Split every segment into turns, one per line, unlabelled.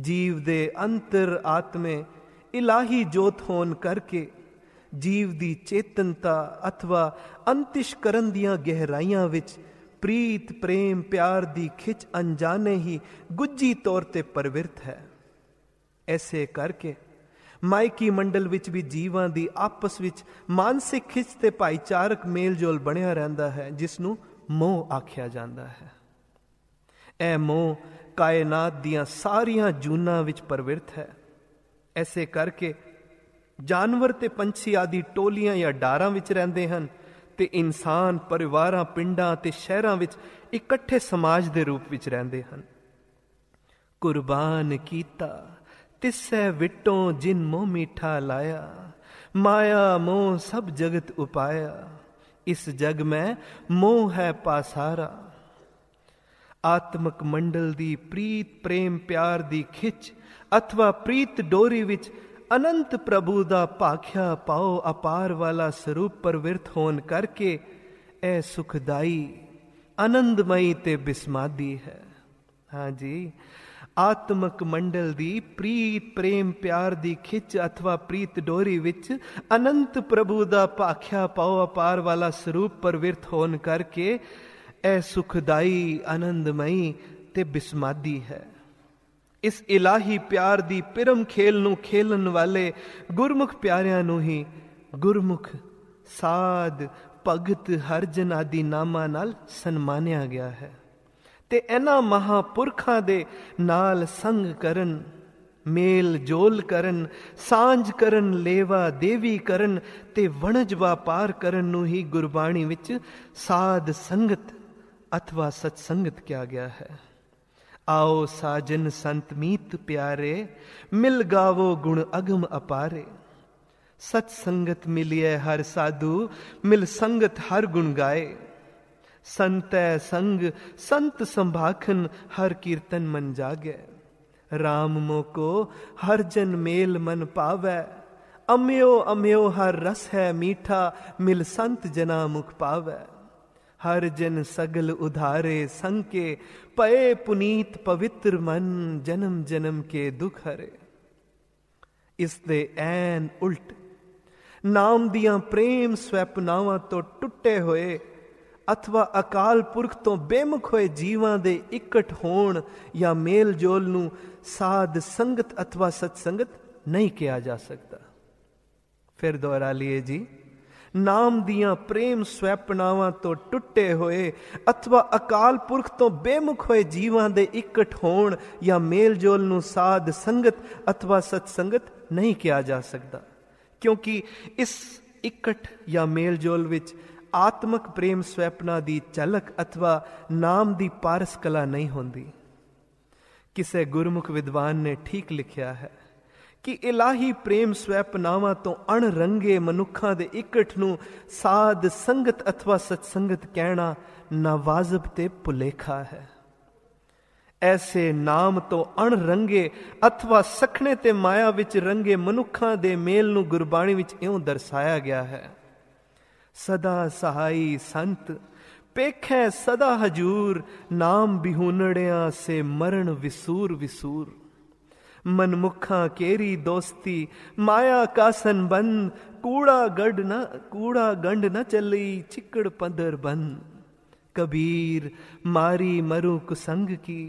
ਜੀਵ ਦੇ ਅੰਤਰ ਆਤਮੇ ਇਲਾਹੀ ਜੋਤ ਹੋਣ ਕਰਕੇ ਜੀਵ ਦੀ ਚੇਤਨਤਾ ਅਥਵਾ ਅੰਤਿਸ਼ਕਰਨ ਦੀਆਂ ਗਹਿਰਾਈਆਂ ਵਿੱਚ ਪ੍ਰੀਤ ਪ੍ਰੇਮ ਪਿਆਰ ਦੀ ਖਿੱਚ ਅਣਜਾਣੇ ਹੀ ਗੁੱਜੀ ਤੌਰ ਤੇ ਪਰਵਿਰਤ ਹੈ ਐਸੇ ਕਰਕੇ ਮਾਇਕੀ ਮੰਡਲ ਵਿੱਚ ਵੀ ਜੀਵਾਂ ਦੀ ਆਪਸ ਵਿੱਚ ਮਾਨਸਿਕ ਖਿੱਚ ਤੇ ਭਾਈਚਾਰਕ ਮੇਲਜੋਲ ਬਣਿਆ ਰਹਿੰਦਾ ਹੈ ਜਿਸ ਨੂੰ ਮੋਹ ਆਖਿਆ ਜਾਂਦਾ ਹੈ ਇਹ ਮੋਹ ਕਾਇਨਾਤ ਦੀਆਂ ਸਾਰੀਆਂ ਜੂਨਾਂ ਵਿੱਚ ਪਰਵਿਰਤ ਹੈ ਐਸੇ ਕਰਕੇ ਜਾਨਵਰ ਤੇ ਪੰਛੀ ਆਦੀ ਟੋਲੀਆਂ ਜਾਂ ਡਾਰਾਂ ਵਿੱਚ ਰਹਿੰਦੇ ਹਨ ਤੇ ਇਨਸਾਨ ਪਰਿਵਾਰਾਂ ਪਿੰਡਾਂ ਤੇ ਸ਼ਹਿਰਾਂ ਵਿੱਚ ਇਕੱਠੇ ਸਮਾਜ ਦੇ ਰੂਪ ਵਿੱਚ ਰਹਿੰਦੇ ਹਨ ਕੁਰਬਾਨ ਕੀਤਾ ਤਿਸੈ ਵਿਟੋਂ ਜਿਨ ਮੋਹ ਮੀਠਾ ਲਾਇਆ ਮਾਇਆ ਮੋਹ ਸਭ ਜਗਤ ਉਪਾਇਆ ਇਸ ਜਗ ਮੈਂ ਮੋਹ ਹੈ ਪਾਸਾਰਾ ਆਤਮਕ ਮੰਡਲ ਦੀ ਪ੍ਰੀਤ ਪ੍ਰੇਮ ਪਿਆਰ ਦੀ ਖਿੱਚ ਅਥਵਾ ਪ੍ਰੀਤ ਡੋਰੀ ਵਿੱਚ ਅਨੰਤ ਪ੍ਰਭੂ ਦਾ ਭਾਖਿਆ ਪਾਓ ਅਪਾਰ ਵਾਲਾ ਸਰੂਪ ਪਰਵਿਰਤ ਹੋਣ ਕਰਕੇ ਇਹ ਸੁਖਦਾਈ ਆਨੰਦਮਈ ਤੇ ਬਿਸਮਾਦੀ ਹੈ ਹਾਂਜੀ ਆਤਮਕ ਮੰਡਲ ਦੀ ਪ੍ਰੀਤ ਪ੍ਰੇਮ ਪਿਆਰ ਦੀ ਖਿੱਚ ਅਥਵਾ ਪ੍ਰੀਤ ਡੋਰੀ ਵਿੱਚ ਅਨੰਤ ਪ੍ਰਭੂ ਦਾ ਭਾਖਿਆ ਪਾਓ ਅਪਾਰ ਵਾਲਾ ਸਰੂਪ ਪਰਵਿਰਤ ਹੋਣ ਕਰਕੇ ਇਹ ਸੁਖਦਾਈ ਆਨੰਦਮਈ ਤੇ ਬਿਸਮਾਦੀ ਹੈ ਇਸ ਇਲਾਹੀ ਪਿਆਰ ਦੀ ਪਰਮ ਖੇਲ ਨੂੰ ਖੇਲਣ ਵਾਲੇ ਗੁਰਮੁਖ ਪਿਆਰਿਆਂ ਨੂੰ ਹੀ ਗੁਰਮੁਖ ਸਾਧ ਭਗਤ ਹਰਜਨ ਆਦੀ ਨਾਮਾਂ ਨਾਲ ਸਨਮਾਨਿਆ ਗਿਆ ਹੈ ਤੇ ਇਹਨਾਂ ਮਹਾਪੁਰਖਾਂ ਦੇ ਨਾਲ ਸੰਗ ਕਰਨ ਮੇਲ ਜੋਲ ਕਰਨ ਸਾਂਝ ਕਰਨ ਲੇਵਾ ਦੇਵੀ ਕਰਨ ਤੇ ਵਣਜ ਵਪਾਰ ਕਰਨ ਨੂੰ ਹੀ ਗੁਰਬਾਣੀ ਵਿੱਚ ਸਾਧ ਸੰਗਤ अथवा सत्संगत क्या गया है आओ साजन संत मीत प्यारे मिल गावो गुण अगम अपारे सत्संगत मिलिए हर साधु मिल संगत हर गुण गाए संत संग संत संभाखन हर कीर्तन मन जागे राम मो को हर जन मेल मन पावे अम्यो अम्यो हर रस है मीठा मिल संत जना मुख पावे ਹਰ ਜਨ ਸਗਲ ਉਧਾਰੇ ਸੰਕੇ ਪਏ ਪੁਨੀਤ ਪਵਿੱਤਰ ਮਨ ਜਨਮ ਜਨਮ ਕੇ ਦੁਖ ਹਰੇ ਇਸ ਦੇ ਐਨ ਉਲਟ ਨਾਮ ਦੀਆਂ ਪ੍ਰੇਮ ਸਵੈਪਨਾਵਾਂ ਤੋਂ ਟੁੱਟੇ ਹੋਏ ਅਥਵਾ ਅਕਾਲ ਪੁਰਖ ਤੋਂ ਬੇਮੁਖ ਹੋਏ ਜੀਵਾਂ ਦੇ ਇਕੱਠ ਹੋਣ ਜਾਂ ਮੇਲ ਜੋਲ ਨੂੰ ਸਾਧ ਸੰਗਤ ਅਥਵਾ ਸਤ ਸੰਗਤ ਨਹੀਂ ਕਿਹਾ ਜਾ ਸਕਦਾ ਫਿਰ ਦੁਹਰਾ ਲਈਏ ਜੀ ਨਾਮ ਦੀਆਂ ਪ੍ਰੇਮ ਸਵੈਪਨਾਵਾਂ ਤੋਂ ਟੁੱਟੇ ਹੋਏ ਅਥਵਾ ਅਕਾਲ ਪੁਰਖ ਤੋਂ ਬੇਮੁਖ ਹੋਏ ਜੀਵਾਂ ਦੇ ਇਕੱਠ ਹੋਣ ਜਾਂ ਮੇਲਜੋਲ ਨੂੰ ਸਾਧ ਸੰਗਤ ਅਥਵਾ ਸਤ ਸੰਗਤ ਨਹੀਂ ਕਿਹਾ ਜਾ ਸਕਦਾ ਕਿਉਂਕਿ ਇਸ ਇਕੱਠ ਜਾਂ ਮੇਲਜੋਲ ਵਿੱਚ ਆਤਮਿਕ ਪ੍ਰੇਮ ਸਵੈਪਨਾ ਦੀ ਚਲਕ ਅਥਵਾ ਨਾਮ ਦੀ ਪਾਰਸ ਕਲਾ ਨਹੀਂ ਹੁੰਦੀ ਕਿਸੇ ਗੁਰਮੁਖ ਵਿਦਵਾਨ ਨੇ ਠੀਕ ਲਿਖਿਆ ਹੈ ਕਿ ਇਲਾਹੀ ਪ੍ਰੇਮ ਸਵੈਪਨਾਵਾਂ ਤੋਂ ਅਣ ਰੰਗੇ ਮਨੁੱਖਾਂ ਦੇ ਇਕੱਠ ਨੂੰ ਸਾਧ ਸੰਗਤ ਅਥਵਾ ਸਤ ਸੰਗਤ ਕਹਿਣਾ ਨਵਾਜ਼ਬ ਤੇ ਪੁਲੇਖਾ ਹੈ ਐਸੇ ਨਾਮ ਤੋਂ ਅਣ ਰੰਗੇ ਅਥਵਾ ਸਖਣੇ ਤੇ ਮਾਇਆ ਵਿੱਚ ਰੰਗੇ ਮਨੁੱਖਾਂ ਦੇ ਮੇਲ ਨੂੰ ਗੁਰਬਾਣੀ ਵਿੱਚ ਇਉਂ ਦਰਸਾਇਆ ਗਿਆ ਹੈ ਸਦਾ ਸਹਾਈ ਸੰਤ ਪੇਖੈ ਸਦਾ ਹਜੂਰ ਨਾਮ ਬਿਹੂਨੜਿਆਂ ਸੇ ਮਰਨ ਵਿਸੂਰ ਵਿਸੂਰ मनमुखा केरी दोस्ती माया का संबंध कूड़ा गढ़ न कूड़ा गंड न चली चिकड़ पदर बन कबीर मारी मरु कुसंग की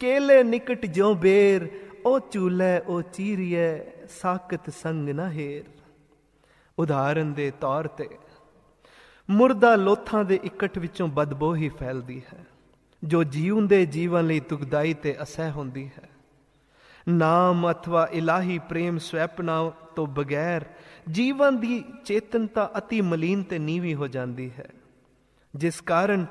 केले निकट जो बेर ओ चूलै ओ ਚੀਰੀਏ ਸਾਖਤ ਸੰਗ ਨਾ ਹੇਰ ਉਦਾਹਰਨ ਦੇ ਤੌਰ ਤੇ ਮੁਰਦਾ ਲੋਥਾਂ ਦੇ ਇਕੱਠ ਵਿੱਚੋਂ ਬਦਬੋ ਹੀ ਫੈਲਦੀ ਹੈ ਜੋ ਜੀਵਨ ਦੇ ਜੀਵਨ ਲਈ ਦੁਖਦਾਈ ਤੇ ਅਸਹਿ ਹੁੰਦੀ ਹੈ ਨਾਮ अथवा ਇਲਾਹੀ ਪ੍ਰੇਮ ਸਵੈਪਨਾ ਤੋਂ ਬਗੈਰ ਜੀਵਨ ਦੀ ਚੇਤਨਤਾ অতি ਮਲੀਨ ਤੇ ਨੀਵੀਂ ਹੋ ਜਾਂਦੀ ਹੈ ਜਿਸ ਕਾਰਨ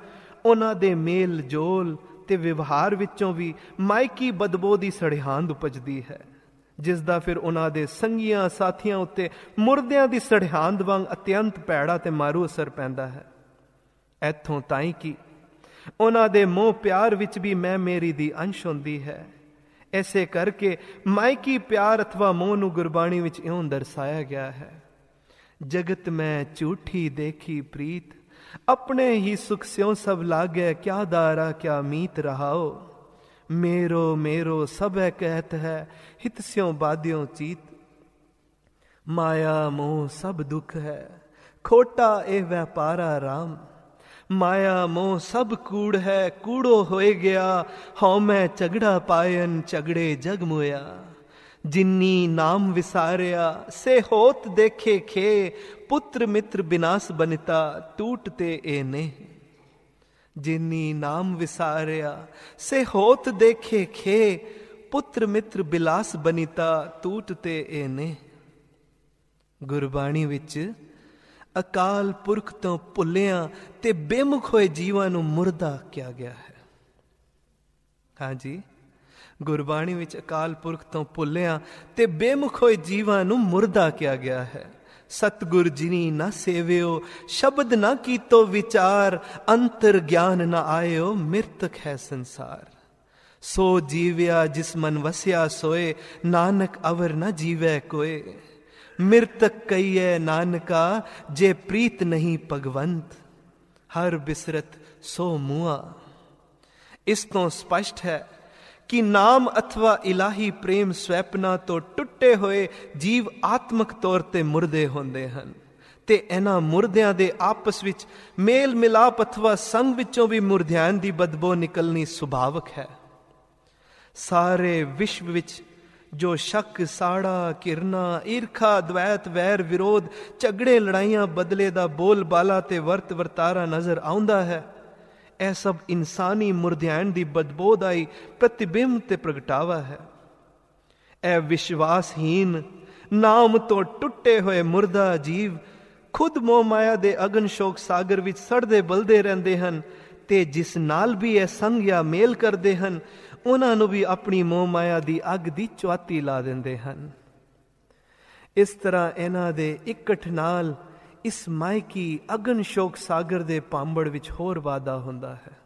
ਉਹਨਾਂ ਦੇ ਮੇਲ ਜੋਲ ਤੇ ਵਿਵਹਾਰ ਵਿੱਚੋਂ ਵੀ ਮਾਇਕੀ ਬਦਬੋ ਦੀ ਸੜਿਹਾਂਦ ਉਪਜਦੀ ਹੈ ਜਿਸ ਦਾ ਫਿਰ ਉਹਨਾਂ ਦੇ ਸੰਗੀਆਂ ਸਾਥੀਆਂ ਉੱਤੇ ਮੁਰਦਿਆਂ ਦੀ ਸੜਿਹਾਂਦ ਵਾਂਗ ਅਤਿਅੰਤ ਭੈੜਾ ਤੇ ਮਾਰੂ ਅਸਰ ਪੈਂਦਾ ਹੈ ਇੱਥੋਂ ਤਾਈਂ ਕਿ ਉਹਨਾਂ ਦੇ ਮੋਹ ਪਿਆਰ ਵਿੱਚ ਵੀ ਮੈਂ ਮੇਰੀ ਦੀ ਅੰਸ਼ ਹੁੰਦੀ ਹੈ ਐਸੇ ਕਰਕੇ ਮਾਇਕੀ ਪਿਆਰ ਅਥਵਾ ਮੋਹ ਨੂੰ ਗੁਰਬਾਣੀ ਵਿੱਚ ਇਉਂ ਦਰਸਾਇਆ ਗਿਆ ਹੈ ਜਗਤ ਮੈਂ ਝੂਠੀ ਦੇਖੀ ਪ੍ਰੀਤ ਆਪਣੇ ਹੀ ਸੁਖ ਸਿਉ ਸਭ ਲਾਗੇ ਕਿਆ ਦਾਰਾ ਕਿਆ ਮੀਤ ਰਹਾਓ ਮੇਰੋ ਮੇਰੋ ਸਭੈ ਕਹਿਤ ਹੈ ਹਿਤ ਸਿਉ ਬਾਧਿਓ ਚੀਤ ਮਾਇਆ ਮੋਹ ਸਭ ਦੁਖ ਹੈ ਖੋਟਾ ਇਹ ਵਪਾਰਾ ਰਾਮ ਮਾਇਆ ਮੋਹ ਸਭ ਕੂੜ ਹੈ ਕੂੜੋ ਹੋਏ ਗਿਆ ਹਉ ਮੈਂ ਝਗੜਾ ਪਾਇਨ ਝਗੜੇ ਜਗ ਮੋਇਆ ਜਿੰਨੀ ਨਾਮ ਵਿਸਾਰਿਆ ਸੇ ਹੋਤ ਦੇਖੇ ਖੇ ਪੁੱਤਰ ਮਿੱਤਰ ਬਿਨਾਸ ਬਨਿਤਾ ਟੂਟਤੇ ਏ ਨੇ ਨਾਮ ਵਿਸਾਰਿਆ ਸੇ ਹੋਤ ਦੇਖੇ ਖੇ ਪੁੱਤਰ ਮਿੱਤਰ ਬਿਲਾਸ ਬਨਿਤਾ ਟੂਟਤੇ ਏ ਨੇ ਗੁਰਬਾਣੀ ਵਿੱਚ ਅਕਾਲ ਪੁਰਖ ਤੋਂ ਭੁੱਲਿਆ ਤੇ ਬੇਮੁਖ ਹੋਏ ਜੀਵਾਂ ਨੂੰ ਮੁਰਦਾ ਕਿਹਾ ਗਿਆ ਹੈ ਹਾਂਜੀ ਗੁਰਬਾਣੀ ਵਿੱਚ ਅਕਾਲ ਪੁਰਖ ਤੋਂ ਭੁੱਲਿਆ ਤੇ ਬੇਮੁਖ ਹੋਏ ਜੀਵਾਂ ਨੂੰ ਮੁਰਦਾ ਕਿਹਾ ਗਿਆ ਹੈ ਸਤਗੁਰ ਜਿਨੀ ਨਾ ਸੇਵਿਓ ਸ਼ਬਦ ਨਾ ਕੀਤੋ ਵਿਚਾਰ ਅੰਤਰ ਗਿਆਨ ਨਾ ਆਇਓ ਮਿਰਤਕ ਹੈ ਸੰਸਾਰ ਸੋ ਜੀਵਿਆ ਜਿਸ ਮਨ ਵਸਿਆ ਸੋਏ ਨਾਨਕ ਅਵਰ ਨਾ ਜੀਵੇ ਕੋਏ ਮਿਰਤਕ ਕਈਏ ਨਾਨਕਾ ਜੇ ਪ੍ਰੀਤ ਨਹੀਂ ਭਗਵੰਤ ਹਰ ਬਿਸਰਤ ਸੋ ਮੂਆ ਇਸ ਤੋਂ ਸਪਸ਼ਟ ਹੈ ਕਿ ਨਾਮ ਅਥਵਾ ਇਲਾਹੀ ਪ੍ਰੇਮ ਸਵੈਪਨਾ ਤੋਂ ਟੁੱਟੇ ਹੋਏ ਜੀਵ ਆਤਮਿਕ ਤੌਰ ਤੇ ਮੁਰਦੇ ਹੁੰਦੇ ਹਨ ਤੇ ਇਹਨਾਂ ਮੁਰਦਿਆਂ ਦੇ ਆਪਸ ਵਿੱਚ ਮੇਲ ਮਿਲਾਪ ਅਥਵਾ ਸੰਗ ਵਿੱਚੋਂ ਵੀ ਮੁਰਧਿਆਂ ਦੀ ਬਦਬੋ ਨਿਕਲਣੀ ਸੁਭਾਵਕ ਹੈ ਸਾਰੇ ਵਿਸ਼ਵ ਵਿੱਚ ਜੋ ਸ਼ੱਕ ਸਾੜਾ ਕਿਰਨਾ ਈਰਖਾ ਦ્વੈਤ ਵੈਰ ਵਿਰੋਧ ਝਗੜੇ ਲੜਾਈਆਂ ਬਦਲੇ ਦਾ ਬੋਲ ਬਾਲਾ ਤੇ ਵਰਤ ਵਰਤਾਰਾ ਨਜ਼ਰ ਆਉਂਦਾ ਹੈ ਇਹ ਸਭ ਇਨਸਾਨੀ ਮੁਰਦਿਆਣ ਦੀ ਬਦਬੋਦਾਈ ਦਾ ਪ੍ਰਤੀਬਿੰਬ ਤੇ ਪ੍ਰਗਟਾਵਾ ਹੈ ਇਹ ਵਿਸ਼ਵਾਸਹੀਨ ਨਾਮ ਤੋਂ ਟੁੱਟੇ ਹੋਏ ਮੁਰਦਾ ਜੀਵ ਖੁਦ ਮੋਹ ਮਾਇਆ ਦੇ ਅਗਨ ਸ਼ੋਕ ਸਾਗਰ ਵਿੱਚ ਸੜਦੇ ਬਲਦੇ ਰਹਿੰਦੇ ਹਨ ਤੇ ਜਿਸ ਨਾਲ ਵੀ ਇਹ ਸੰਗ ਜਾਂ ਮੇਲ ਕਰਦੇ ਹਨ ਉਹਨਾਂ ਨੂੰ ਵੀ ਆਪਣੀ ਮੋਹ ਮਾਇਆ ਦੀ ਅੱਗ ਦੀ ਚੁਆਤੀ ਲਾ ਦਿੰਦੇ ਹਨ ਇਸ ਤਰ੍ਹਾਂ ਇਹਨਾਂ ਦੇ ਇਕੱਠ ਨਾਲ ਇਸ ਮਾਇਕੀ ਅਗਨ ਸ਼ੋਕ ਸਾਗਰ ਦੇ ਪਾਂਬੜ ਵਿੱਚ ਹੋਰ ਵਾਦਾ ਹੁੰਦਾ ਹੈ